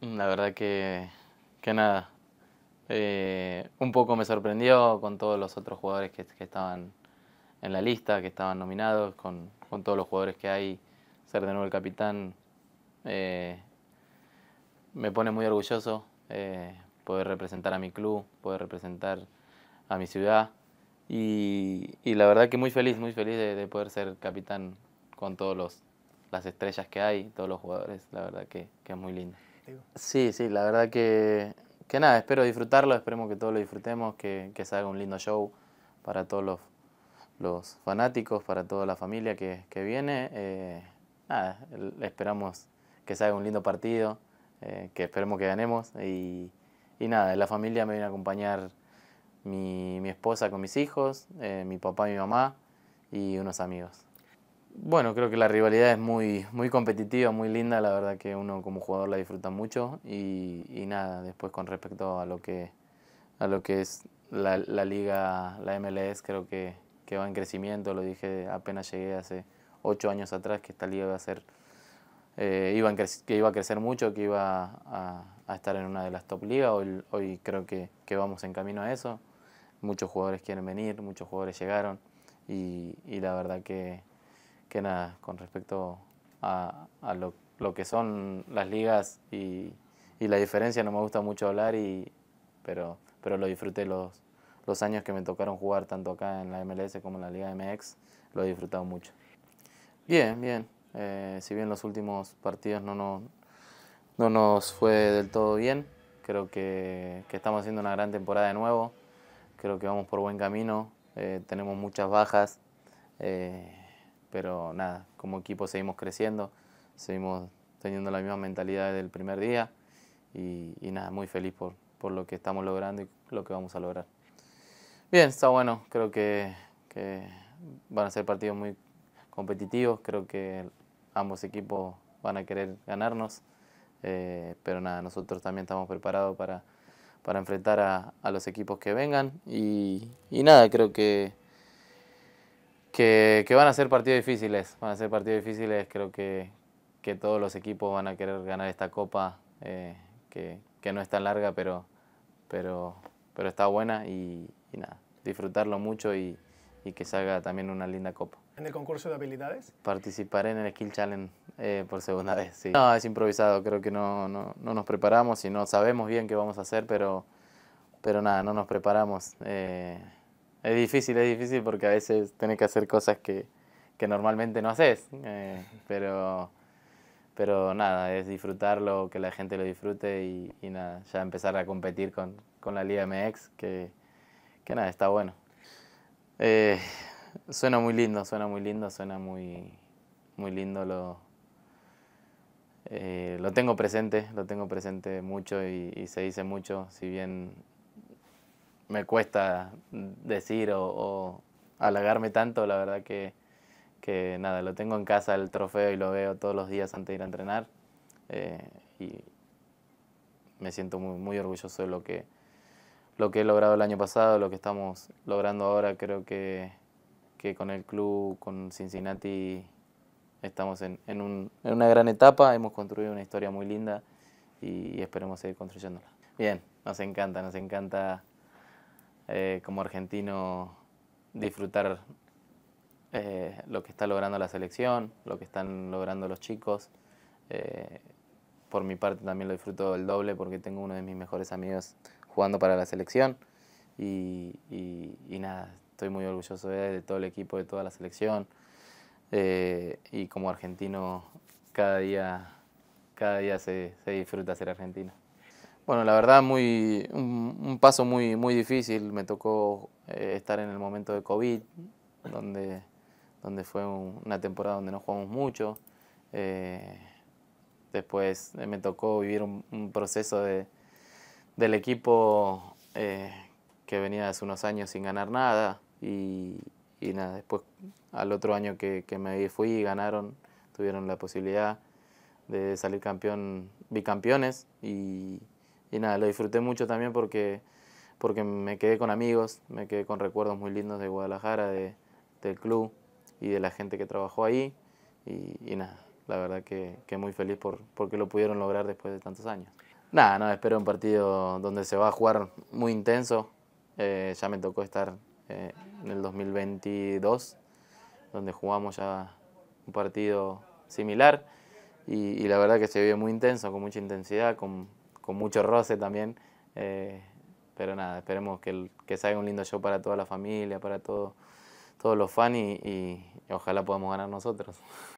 La verdad que, nada. Eh, un poco me sorprendió con todos los otros jugadores que, estaban en la lista, que estaban nominados, con, todos los jugadores que hay. Ser de nuevo el capitán eh, me pone muy orgulloso eh, poder representar a mi club, poder representar a mi ciudad. Y, la verdad que muy feliz, muy feliz de, poder ser capitán con todas las estrellas que hay, todos los jugadores. La verdad que, que es muy lindo. Sí, sí, la verdad que, que nada, espero disfrutarlo, esperemos que todos lo disfrutemos, que, se haga un lindo show para todos los, fanáticos, para toda la familia que, viene. Eh, nada, esperamos que se haga un lindo partido, eh, que esperemos que ganemos y, y nada, la familia me viene a acompañar mi, esposa con mis hijos, eh, mi papá y mi mamá y unos amigos. Bueno, creo que la rivalidad es muy, muy competitiva, muy linda, la verdad que uno como jugador la disfruta mucho y, nada, después con respecto a lo que, a lo que es la, liga, la MLS, creo que, que, va en crecimiento, lo dije apenas llegué hace ocho años atrás, que esta liga iba a ser, eh, que iba a crecer mucho, que iba a, estar en una de las top ligas, hoy, hoy creo que, vamos en camino a eso, muchos jugadores quieren venir, muchos jugadores llegaron y la verdad que que nada, con respecto a, lo, que son las ligas y, la diferencia, no me gusta mucho hablar, y, pero, pero lo disfruté los, los años que me tocaron jugar, tanto acá en la MLS como en la Liga MX, lo he disfrutado mucho. Bien, bien. Eh, si bien los últimos partidos no, no, no nos fue del todo bien, creo que, estamos haciendo una gran temporada de nuevo, creo que vamos por buen camino, eh, tenemos muchas bajas, eh, pero nada, como equipo seguimos creciendo, seguimos teniendo la misma mentalidad del primer día y, nada, muy feliz por, por lo que estamos logrando y lo que vamos a lograr. Bien, está bueno, creo que, que van a ser partidos muy competitivos, creo que ambos equipos van a querer ganarnos, eh, pero nada, nosotros también estamos preparados para, para enfrentar a, a, los equipos que vengan y, y nada, creo que que, van a ser partidos difíciles, van a ser partidos difíciles, creo que, que todos los equipos van a querer ganar esta copa, eh, que, que, no es tan larga, pero, pero, pero está buena y, nada, disfrutarlo mucho y, y, que salga también una linda copa. ¿En el concurso de habilidades? Participaré en el Skill Challenge eh, por segunda vez, sí. No, es improvisado, creo que no, no, no nos preparamos y no sabemos bien qué vamos a hacer, pero, pero nada, no nos preparamos. Eh, es difícil, es difícil porque a veces tenés que hacer cosas que, normalmente no haces, eh, pero, pero nada, es disfrutarlo, que la gente lo disfrute y, nada, ya empezar a competir con, la Liga MX, que, que nada, está bueno. Eh, suena muy lindo, suena muy lindo, suena muy, muy lindo lo, eh, lo tengo presente, lo tengo presente mucho y, se dice mucho, si bien me cuesta decir o, halagarme tanto, la verdad que, nada, lo tengo en casa el trofeo y lo veo todos los días antes de ir a entrenar eh, y me siento muy, muy orgulloso de lo que, lo que he logrado el año pasado, lo que estamos logrando ahora, creo que, con el club, con Cincinnati, estamos en, un, en, una gran etapa, hemos construido una historia muy linda y esperemos seguir construyéndola. Bien, nos encanta, nos encanta eh, como argentino disfrutar eh, lo que está logrando la selección, lo que están logrando los chicos. Eh, por mi parte también lo disfruto el doble porque tengo uno de mis mejores amigos jugando para la selección y, nada, estoy muy orgulloso de, todo el equipo, de toda la selección y como argentino cada día, cada día se, se disfruta ser argentino. Bueno, la verdad, muy, un, paso muy, muy difícil. Me tocó eh, estar en el momento de COVID, donde, donde fue una temporada donde no jugamos mucho. Eh, después eh, me tocó vivir un, proceso del equipo que venía hace unos años sin ganar nada. Y, nada, después al otro año que, que me fui y ganaron, tuvieron la posibilidad de salir campeón, bicampeones y y nada, lo disfruté mucho también porque, porque me quedé con amigos, me quedé con recuerdos muy lindos de Guadalajara, de, del club y de la gente que trabajó ahí y, nada, la verdad que, que muy feliz por, porque lo pudieron lograr después de tantos años. Nada, no, espero un partido donde se va a jugar muy intenso, eh, ya me tocó estar eh, en el 2022, donde jugamos ya un partido similar y, la verdad que se vio muy intenso, con mucha intensidad, con, con mucho roce también. Eh, pero nada, esperemos que, que, salga un lindo show para toda la familia, para todos los fans y ojalá podamos ganar nosotros.